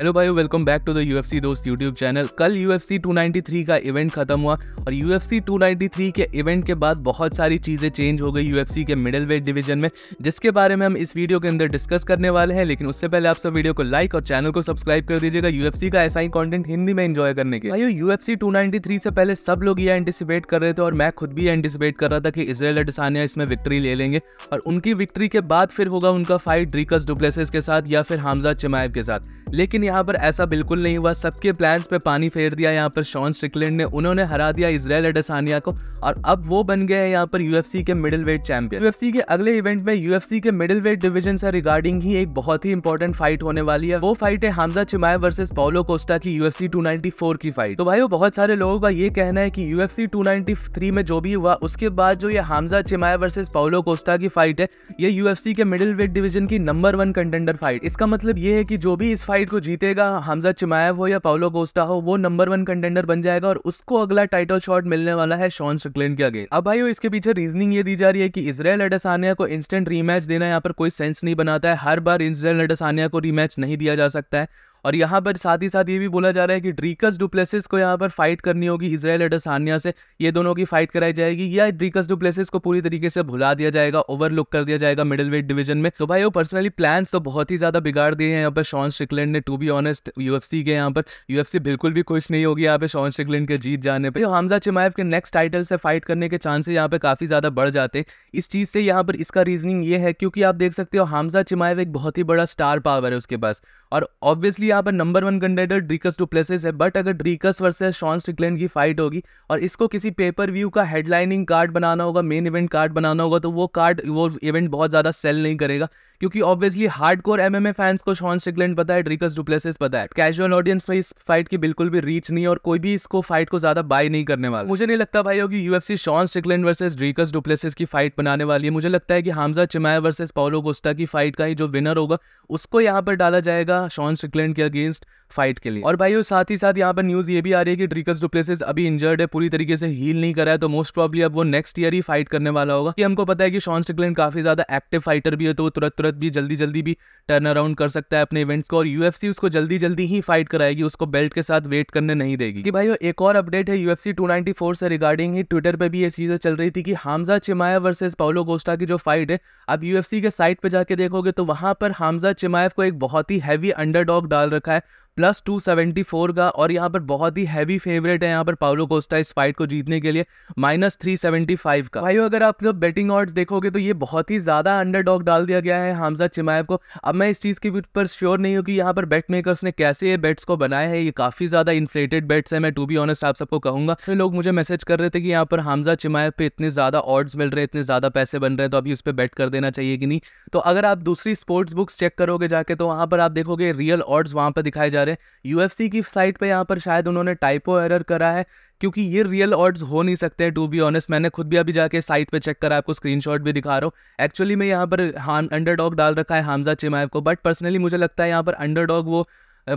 hello भाई welcome back to the UFC दोस्त YouTube channel कल यूएफसी 293 का इवेंट खत्म हुआ और यूएफसी 293 के इवेंट के बाद बहुत सारी चीज़ें चेंज हो गई यूएफसी के मिडिल वेट डिवीजन में जिसके बारे में हम इस वीडियो के अंदर डिस्कस करने वाले हैं लेकिन उससे पहले आप सब वीडियो को लाइक और चैनल को सब्सक्राइब कर दीजिएगा यूएफसी का ऐसा ही कॉन्टेंट हिंदी में एंजॉय करने के भाई यूएफसी 293 से पहले सब लोग ये एंटिसिपेट कर रहे थे और मैं खुद भी एंटिसिपेट कर रहा था कि इसराइल डिसानिया इसमें विक्ट्री ले लेंगे और उनकी विक्ट्री के बाद फिर होगा उनका फाइट ड्रीकस डुप्लेसिस के साथ या फिर हमजा चिमायब के साथ लेकिन यहाँ पर ऐसा बिल्कुल नहीं हुआ सबके प्लान पे पानी फेर दिया यहाँ पर शॉन स्ट्रिकलैंड ने उन्होंने हरा दिया इसराइल एडसानिया को और अब वो बन गए हैं यहाँ पर यूएफसी के मिडिल वेट चैंपियन यूएफसी के अगले इवेंट में यूएफसी के मिडिल वेट डिविजन से रिगार्डिंग ही एक बहुत ही इंपॉर्टेंट फाइट होने वाली है वो फाइट है Khamzat Chimaev versus Paulo Costa की यूएफसी 294 की फाइट तो भाई वो बहुत सारे लोगों का ये कहना है कि यूएफसी 293 में जो भी हुआ उसके बाद जो ये Khamzat Chimaev versus Paulo Costa की फाइट है ये यूएफसी के मिडिल वेट डिविजन की नंबर वन कंटेंडर फाइट इसका मतलब ये है की जो भी इस फाइट फाइट को जीतेगा हमजा चिमायव हो या पाउलो कोस्टा हो वो नंबर वन कंटेंडर बन जाएगा और उसको अगला टाइटल शॉट मिलने वाला है शॉन स्ट्रिकलैंड के अगेन अब भाई इसके पीछे रीजनिंग ये दी जा रही है कि इसराइल एडसानिया को इंस्टेंट रीमैच देना यहाँ पर कोई सेंस नहीं बनाता है हर बार इसराइल एडसानिया को रीमैच नहीं दिया जा सकता है और यहाँ पर साथ ही साथ ये भी बोला जा रहा है कि ड्रीकस डुप्लेसिस को यहाँ पर फाइट करनी होगी इसराइल और से ये दोनों की फाइट कराई जाएगी या ड्रीकस डुप्लेसिस को पूरी तरीके से भुला दिया जाएगा ओवरलुक कर दिया जाएगा मिडिल वेट डिवीजन में तो भाई वो पर्सनली प्लान तो बहुत ही ज्यादा बिगाड़ दिए हैं यहाँ पर शॉन स्ट्रिकलैंड ने टू बी ऑनेस्ट यूएफसी के यहाँ पर यूएफसी बिल्कुल भी खुश नहीं होगी यहाँ पे शॉन स्ट्रिकलैंड के जीत जाने पर हमजा चिमायव के नेक्स्ट टाइटल से फाइट करने के चांसेस यहाँ पे काफी ज्यादा बढ़ जाते इस चीज से यहाँ पर इसका रीजनिंग ये है क्योंकि आप देख सकते हो हमजा चिमायव एक बहुत ही बड़ा स्टार पावर है उसके पास और ऑब्वियसली यहाँ पर number one contender Dricus Du Plessis है बट अगर ड्रीकस वर्सेस शॉन स्ट्रिकलैंड की फाइट होगी और इसको किसी पेपर व्यू का हेडलाइनिंग कार्ड बनाना होगा मेन इवेंट कार्ड बनाना होगा तो वो कार्ड वो इवेंट बहुत ज़्यादा सेल नहीं करेगा क्योंकि obviously hardcore M fans को शॉन स्ट्रिकलैंड पता है ड्रिकस डुप्लेसेस पता है कैजुअल ऑडियंस में इस फाइट की बिल्कुल भी रीच नहीं और कोई भी इसको फाइट को ज्यादा बाय नहीं करने वाला मुझे नहीं लगता भाई होगी UFC Sean Strickland versus Dricus Du Plessis की फाइट बनाने वाली है मुझे लगता है कि Khamzat Chimaev versus Paulo Costa की फाइट का ही जो विनर होगा उसको यहाँ पर डाला जाएगा शॉन स्ट्रिकलैंड के अगेंस्ट फाइट के लिए और भाई साथ ही साथ यहाँ पर न्यूज ये भी आ रही है कि ड्रिकस डुप्लेसिस अभी इंजर्ड है पूरी तरीके से हील नहीं करा है तो मोस्ट प्रॉब्ली अब वो नेक्स्ट ईयर ही फाइट करने वाला होगा कि हमको पता है कि शॉन स्टिकलैंड काफी ज्यादा एक्टिव फाइटर भी है तो वो तुरंत तुरंत भी जल्दी जल्दी भी टर्न अराउंड कर सकता है अपने इवेंट्स को और यूएफसी उसको जल्दी जल्दी ही फाइट कराएगी उसको बेल्ट के साथ वेट करने नहीं देगी कि भाई एक और अपडेट है यूएफसी टू से रिगार्डिंग ही ट्विटर पर भी ये चीजें चल रही थी कि हामजा चिमाया वर्सेज पाउलो गोस्टा की जो फाइट है अब यूएफसी के साइट पर जाके देखोगे तो वहां पर हामजा चिमायव को एक बहुत ही हैवी अंडरडॉग डाल डाल रखा है प्लस टू सेवेंटी फोर का और यहाँ पर बहुत ही हैवी फेवरेट है यहाँ पर पाउलो कोस्टा इस फाइट को जीतने के लिए माइनस थ्री सेवेंटी फाइव का भाई अगर आप जब बेटिंग ऑर्ड्स देखोगे तो ये बहुत ही ज़्यादा अंडर डॉग डाल दिया गया है हमजा चिमायब को अब मैं इस चीज़ के ऊपर श्योर नहीं हूँ कि यहाँ पर बेट मेकर्स ने कैसे ये बेट्स को बनाए हैं ये काफ़ी ज़्यादा इन्फ्लेटेड बेट्स है मैं टू बी ऑनेस्ट आप सबको कहूँगा फिर तो लोग मुझे मैसेज कर रहे थे कि यहाँ पर हमजा चिमायब पे इतने ज़्यादा ऑर्ड्स मिल रहे हैं इतने ज़्यादा पैसे बन रहे हैं तो अभी उस पर बैट कर देना चाहिए कि नहीं तो अगर आप दूसरी स्पोर्ट्स बुक्स चेक करोगे जाके तो वहाँ पर आप देखोगे रियल ऑर्ड्स वहाँ पर दिखाए जा करें यू की साइट पर यहाँ पर शायद उन्होंने टाइपो एरर करा है क्योंकि ये रियल ऑर्ड्स हो नहीं सकते हैं टू बी ऑनेस्ट मैंने खुद भी अभी जाके साइट पे चेक करा आपको स्क्रीनशॉट भी दिखा रहा हूँ एक्चुअली मैं यहाँ पर हाम अंडरडॉग डाल रखा है हामजा चिमाएव को बट पर्सनली मुझे लगता है यहाँ पर अंडरडॉग वो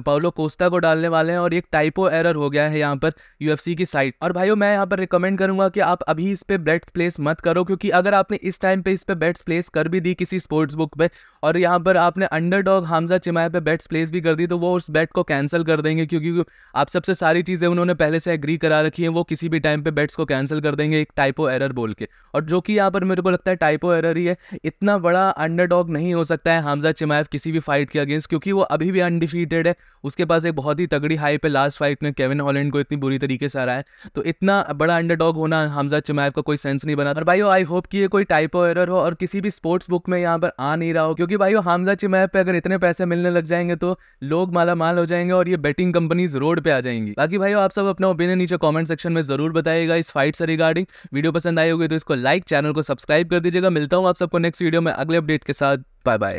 पाउलो कोस्ता को डालने वाले हैं और एक टाइपो एरर हो गया है यहाँ पर यू की साइट और भाइयों मैं यहाँ पर रिकमेंड करूँगा कि आप अभी इस पर बेट प्लेस मत करो क्योंकि अगर आपने इस टाइम पर इस पर बेट्स प्लेस कर भी दी किसी स्पोर्ट्स बुक पर और यहाँ पर आपने अंडर डॉग हामजा चिमाया पर बेट्स प्लेस भी कर दी तो वो उस बेट को कैंसिल कर देंगे क्योंकि आप सबसे सारी चीज़ें उन्होंने पहले से एग्री करा रखी है वो किसी भी टाइम पर बेट्स को कैंसिल कर देंगे एक टाइपो एरर बोल के और जो कि यहाँ पर मेरे को लगता है टाइपो एरर ही है इतना बड़ा अंडरडॉग नहीं हो सकता है हमजा चिमायफ किसी भी फाइट के अगेंस्ट क्योंकि वो अभी भी अनडिफीटेड है उसके पास एक बहुत ही तगड़ी हाई पे लास्ट फाइट में केविन हॉलैंड को इतनी बुरी तरीके से हराया तो इतना बड़ा अंडरडॉग होना हमजा चमैब का कोई सेंस नहीं बना और भाई आई होप कि ये कोई टाइप ऑफ एरर हो और किसी भी स्पोर्ट्स बुक में यहाँ पर आ नहीं रहा हो क्योंकि भाई हमजा चमैब पे अगर इतने पैसे मिलने लग जाएंगे तो लोग माला माल हो जाएंगे और ये बेटिंग कंपनीज रोड पे आ जाएंगी बाकी भाई आप सब अपना ओपिनियन नीचे कॉमेंट सेक्शन में जरूर बताएगा इस फाइट से रिगार्डिंग वीडियो पसंद आई होगी तो इसको लाइक चैनल को सब्सक्राइब कर दीजिएगा मिलता हूँ आप सबको नेक्स्ट वीडियो में अगले अपडेट के साथ बाय बाय